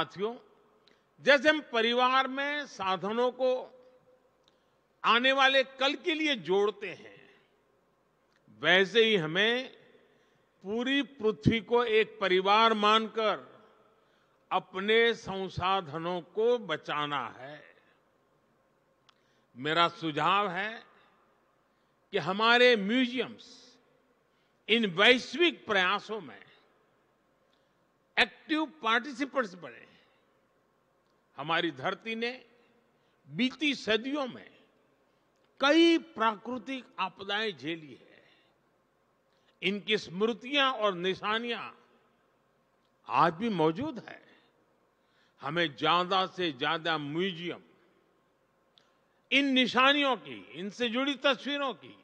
साथियों जैसे हम परिवार में साधनों को आने वाले कल के लिए जोड़ते हैं वैसे ही हमें पूरी पृथ्वी को एक परिवार मानकर अपने संसाधनों को बचाना है मेरा सुझाव है कि हमारे म्यूजियम्स इन वैश्विक प्रयासों में एक्टिव पार्टिसिपेंट्स बने हमारी धरती ने बीती सदियों में कई प्राकृतिक आपदाएं झेली है इनकी स्मृतियां और निशानियां आज भी मौजूद है हमें ज्यादा से ज्यादा म्यूजियम इन निशानियों की इनसे जुड़ी तस्वीरों की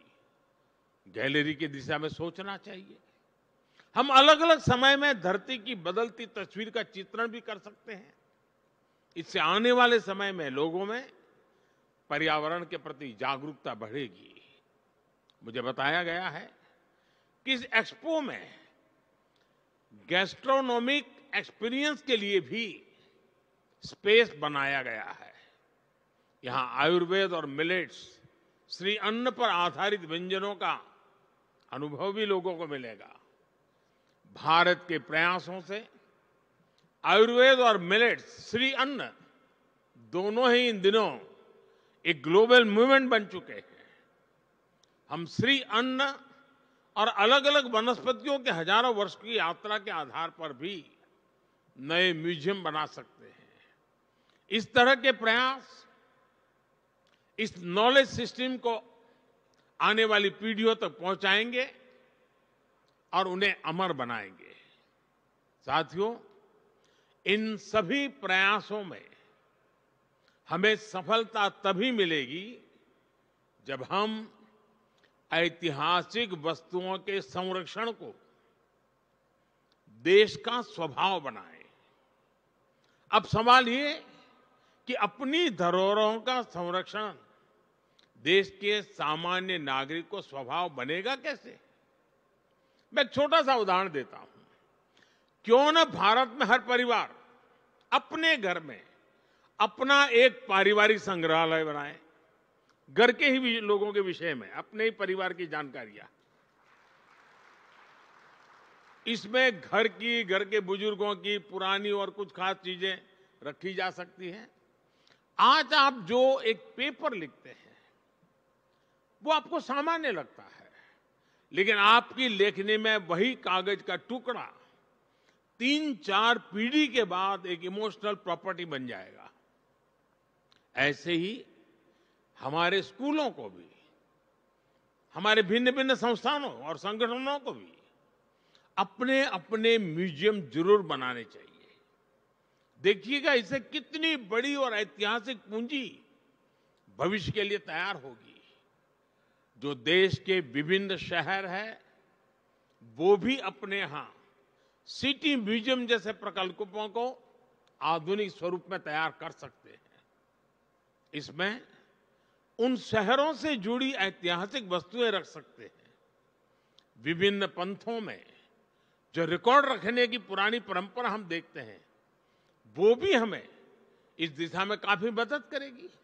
गैलरी की दिशा में सोचना चाहिए हम अलग अलग समय में धरती की बदलती तस्वीर का चित्रण भी कर सकते हैं इससे आने वाले समय में लोगों में पर्यावरण के प्रति जागरूकता बढ़ेगी मुझे बताया गया है कि इस एक्सपो में गैस्ट्रोनॉमिक एक्सपीरियंस के लिए भी स्पेस बनाया गया है यहां आयुर्वेद और मिलेट्स श्री अन्न पर आधारित व्यंजनों का अनुभव भी लोगों को मिलेगा भारत के प्रयासों से आयुर्वेद और मिलेट्स श्री अन्न दोनों ही इन दिनों एक ग्लोबल मूवमेंट बन चुके हैं हम श्री अन्न और अलग अलग वनस्पतियों के हजारों वर्ष की यात्रा के आधार पर भी नए म्यूजियम बना सकते हैं इस तरह के प्रयास इस नॉलेज सिस्टम को आने वाली पीढ़ियों तक पहुंचाएंगे और उन्हें अमर बनाएंगे साथियों इन सभी प्रयासों में हमें सफलता तभी मिलेगी जब हम ऐतिहासिक वस्तुओं के संरक्षण को देश का स्वभाव बनाएं अब सवाल ये कि अपनी धरोहरों का संरक्षण देश के सामान्य नागरिक को स्वभाव बनेगा कैसे मैं छोटा सा उदाहरण देता हूं क्यों न भारत में हर परिवार अपने घर में अपना एक पारिवारिक संग्रहालय बनाए घर के ही लोगों के विषय में अपने ही परिवार की जानकारियां इसमें घर की घर के बुजुर्गों की पुरानी और कुछ खास चीजें रखी जा सकती हैं आज आप जो एक पेपर लिखते हैं वो आपको सामान्य लगता है लेकिन आपकी लेखनी में वही कागज का टुकड़ा तीन चार पीढ़ी के बाद एक इमोशनल प्रॉपर्टी बन जाएगा ऐसे ही हमारे स्कूलों को भी हमारे भिन्न भिन्न संस्थानों और संगठनों को भी अपने अपने म्यूजियम जरूर बनाने चाहिए देखिएगा इसे कितनी बड़ी और ऐतिहासिक पूंजी भविष्य के लिए तैयार होगी जो देश के विभिन्न शहर है वो भी अपने यहां सिटी म्यूजियम जैसे प्रकल्पों को आधुनिक स्वरूप में तैयार कर सकते हैं इसमें उन शहरों से जुड़ी ऐतिहासिक वस्तुएं रख सकते हैं विभिन्न पंथों में जो रिकॉर्ड रखने की पुरानी परंपरा हम देखते हैं वो भी हमें इस दिशा में काफी मदद करेगी